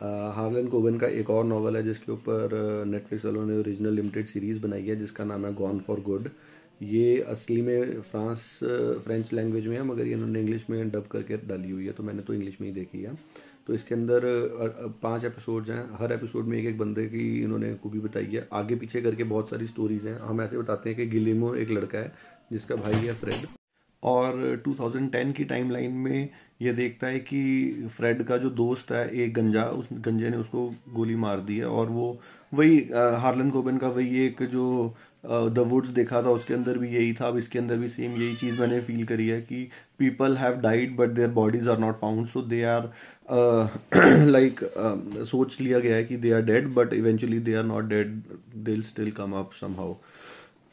Harlan कोवन का एक और नावल है जिसके ऊपर नेटफ्लिक्स वालों ने ओरिजिनल लिमिटेड सीरीज़ बनाई है जिसका नाम है गॉन फॉर गुड ये असली में फ्रांस फ्रेंच लैंग्वेज में है मगर इन्होंने इंग्लिश में डब करके डाली हुई है तो मैंने तो इंग्लिश में ही देखी है तो इसके अंदर पांच एपिसोड्स हैं हर एपिसोड में एक एक बंदे की इन्होंने खूबी बताई है आगे पीछे करके बहुत सारी स्टोरीज हैं हम ऐसे बताते हैं कि गिलीमो एक लड़का है जिसका भाई है फ्रेंड और 2010 की टाइमलाइन में ये देखता है कि फ्रेड का जो दोस्त है एक गंजा उस गंजे ने उसको गोली मार दी है और वो वही हार्लन कोबन का वही एक जो द वुड्स देखा था उसके अंदर भी यही था अब इसके अंदर भी सेम यही चीज़ मैंने फील करी है कि people have died but their bodies are not found so they are like सोच लिया गया है कि they are dead but eventually they are not dead they'll still come up somehow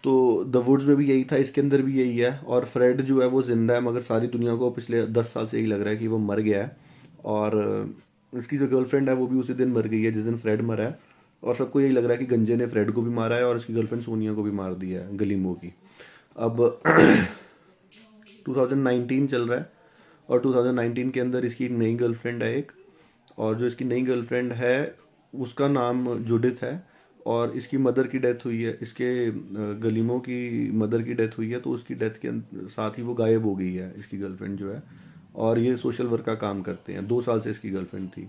तो द वुड्स में भी यही था इसके अंदर भी यही है और फ्रेड जो है वो जिंदा है मगर सारी दुनिया को पिछले दस साल से यही लग रहा है कि वो मर गया है और उसकी जो गर्लफ्रेंड है वो भी उसी दिन मर गई है जिस दिन फ्रेड मरा है और सबको यही लग रहा है कि गंजे ने फ्रेड को भी मारा है और उसकी गर्लफ्रेंड सोनिया को भी मार दिया है गलीमो की अब 2019 चल रहा है और 2019 के अंदर इसकी नई गर्लफ्रेंड है एक और जो इसकी नई गर्लफ्रेंड है उसका नाम जुडिथ है और इसकी मदर की डेथ हुई है इसके गलीमों की मदर की डेथ हुई है तो उसकी डेथ के साथ ही वो गायब हो गई है इसकी गर्लफ्रेंड जो है और ये सोशल वर्क का काम करते हैं दो साल से इसकी गर्लफ्रेंड थी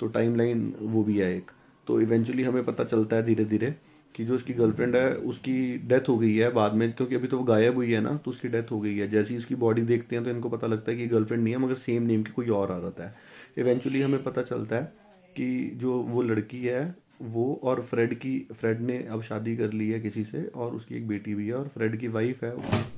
तो टाइमलाइन वो भी है एक तो इवेंचुअली हमें पता चलता है धीरे धीरे कि जो उसकी गर्लफ्रेंड है उसकी डेथ हो गई है बाद में क्योंकि अभी तो वो गायब हुई है ना तो उसकी डेथ हो गई है जैसे ही उसकी बॉडी देखते हैं तो इनको पता लगता है कि गर्लफ्रेंड नहीं है मगर सेम नेम की कोई और आ जाता है इवेंचुअली हमें पता चलता है कि जो वो लड़की है वो और फ्रेड की फ्रेड ने अब शादी कर ली है किसी से और उसकी एक बेटी भी है और फ्रेड की वाइफ है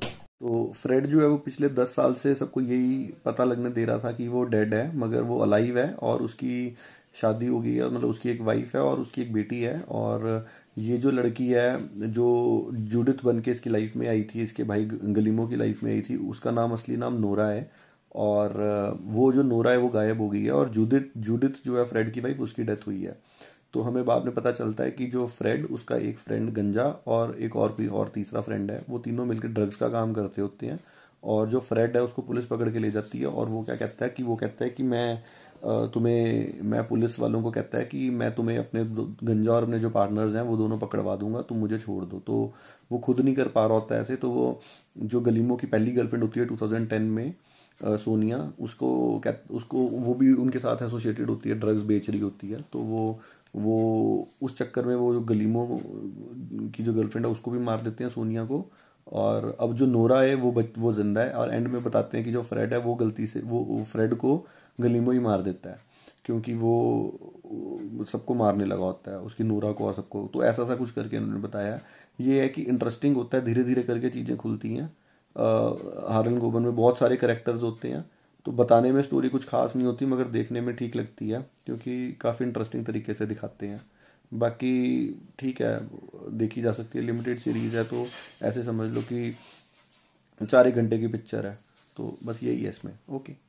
तो फ्रेड जो है वो पिछले दस साल से सबको यही पता लगने दे रहा था कि वो डेड है मगर वो अलाइव है और उसकी शादी हो गई है मतलब उसकी एक वाइफ है और उसकी एक बेटी है और ये जो लड़की है जो जुडित बन के इसकी लाइफ में आई थी इसके भाई गलीमो की लाइफ में आई थी उसका नाम असली नाम नोरा है और वो जो नोरा है वो गायब हो गई है और जुडित जुडित जो है फ्रेड की वाइफ उसकी डेथ हुई है तो हमें बाद में पता चलता है कि जो फ्रेड उसका एक फ्रेंड गंजा और एक और कोई और तीसरा फ्रेंड है वो तीनों मिलकर ड्रग्स का काम करते होते हैं और जो फ्रेड है उसको पुलिस पकड़ के ले जाती है और वो क्या कहता है कि वो कहता है कि मैं तुम्हें मैं पुलिस वालों को कहता है कि मैं तुम्हें अपने गंजा और अपने जो पार्टनर्स हैं वो दोनों पकड़वा दूंगा तुम मुझे छोड़ दो तो वो खुद नहीं कर पा रहा होता ऐसे तो वो जो गलीमों की पहली गर्लफ्रेंड होती है टू में सोनिया उसको उसको वो भी उनके साथ एसोसिएटेड होती है ड्रग्स बेच रही होती है तो वो वो उस चक्कर में वो जो गलीमों की जो गर्लफ्रेंड है उसको भी मार देते हैं सोनिया को और अब जो नोरा है वो बच वो जिंदा है और एंड में बताते हैं कि जो फ्रेड है वो गलती से वो, वो फ्रेड को गलीमो ही मार देता है क्योंकि वो सबको मारने लगा होता है उसकी नोरा को और सबको तो ऐसा सा कुछ करके उन्होंने बताया ये है कि इंटरेस्टिंग होता है धीरे धीरे करके चीज़ें खुलती हैं हारन गोबन में बहुत सारे करेक्टर्स होते हैं तो बताने में स्टोरी कुछ खास नहीं होती मगर देखने में ठीक लगती है क्योंकि काफ़ी इंटरेस्टिंग तरीके से दिखाते हैं बाकी ठीक है देखी जा सकती है लिमिटेड सीरीज़ है तो ऐसे समझ लो कि चार एक घंटे की पिक्चर है तो बस यही है इसमें ओके